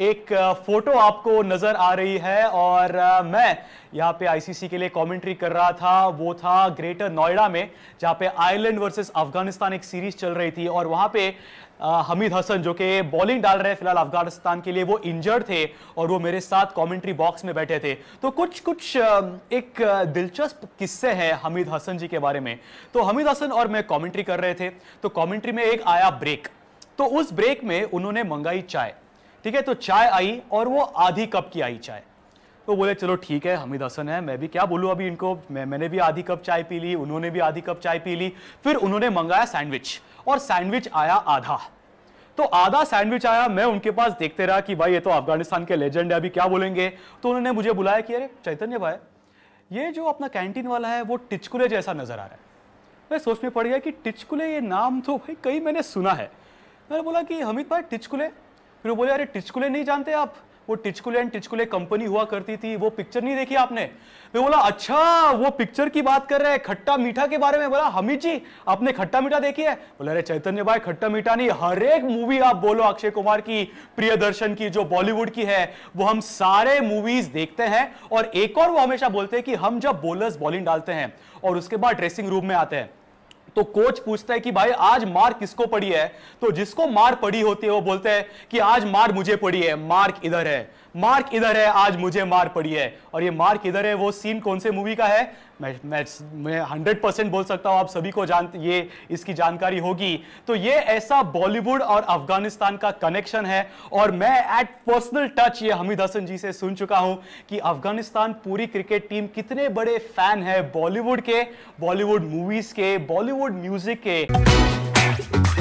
एक फोटो आपको नजर आ रही है और मैं यहाँ पे आईसीसी के लिए कमेंट्री कर रहा था वो था ग्रेटर नोएडा में जहाँ पे आयरलैंड वर्सेस अफगानिस्तान एक सीरीज चल रही थी और वहाँ पे हमीद हसन जो कि बॉलिंग डाल रहे हैं फिलहाल अफगानिस्तान के लिए वो इंजर्ड थे और वो मेरे साथ कमेंट्री बॉक्स में बैठे थे तो कुछ कुछ एक दिलचस्प किस्से हैं हमीद हसन जी के बारे में तो हमीद हसन और मैं कॉमेंट्री कर रहे थे तो कॉमेंट्री में एक आया ब्रेक तो उस ब्रेक में उन्होंने मंगाई चाय ठीक है तो चाय आई और वो आधी कप की आई चाय तो बोले चलो ठीक है हमीद हसन है मैं भी क्या बोलूँ अभी इनको मैं मैंने भी आधी कप चाय पी ली उन्होंने भी आधी कप चाय पी ली फिर उन्होंने मंगाया सैंडविच और सैंडविच आया आधा तो आधा सैंडविच आया मैं उनके पास देखते रहा कि भाई ये तो अफगानिस्तान के लेजेंड है अभी क्या बोलेंगे तो उन्होंने मुझे बुलाया कि अरे चैतन्य भाई ये जो अपना कैंटीन वाला है वो टिचकुले जैसा नजर आ रहा है मैं सोच में पड़ गया कि टिचकुले ये नाम तो भाई कई मैंने सुना है मैंने बोला कि हमित भाई टिचकुले फिर वो बोले अरे टिचकुले नहीं जानते आप वो टिचकुले एंड टिचकुले कंपनी हुआ करती थी वो पिक्चर नहीं देखी आपने मैं बोला अच्छा वो पिक्चर की बात कर रहे हैं खट्टा मीठा के बारे में बोला हमित जी आपने खट्टा मीठा देखी है बोले अरे चैतन्य भाई खट्टा मीठा नहीं हर एक मूवी आप बोलो अक्षय कुमार की प्रिय दर्शन की जो बॉलीवुड की है वो हम सारे मूवीज देखते हैं और एक और वो हमेशा बोलते हैं कि हम जब बोलर्स बॉलिंग डालते हैं और उसके बाद ड्रेसिंग रूम में आते हैं तो कोच पूछता है कि भाई आज मार किसको पड़ी है तो जिसको मार पड़ी होती है वो बोलते हैं कि आज मार मुझे पड़ी है मार्क इधर है मार्क इधर है आज मुझे मार पड़ी है और ये मार्क इधर है वो सीन कौन से मूवी का है मैं मैं हंड्रेड परसेंट बोल सकता हूं आप सभी को जान ये इसकी जानकारी होगी तो ये ऐसा बॉलीवुड और अफगानिस्तान का कनेक्शन है और मैं एट पर्सनल टच ये हमीद हसन जी से सुन चुका हूं कि अफगानिस्तान पूरी क्रिकेट टीम कितने बड़े फैन है बॉलीवुड के बॉलीवुड मूवीज के बॉलीवुड बॉलीवुड म्यूजिक के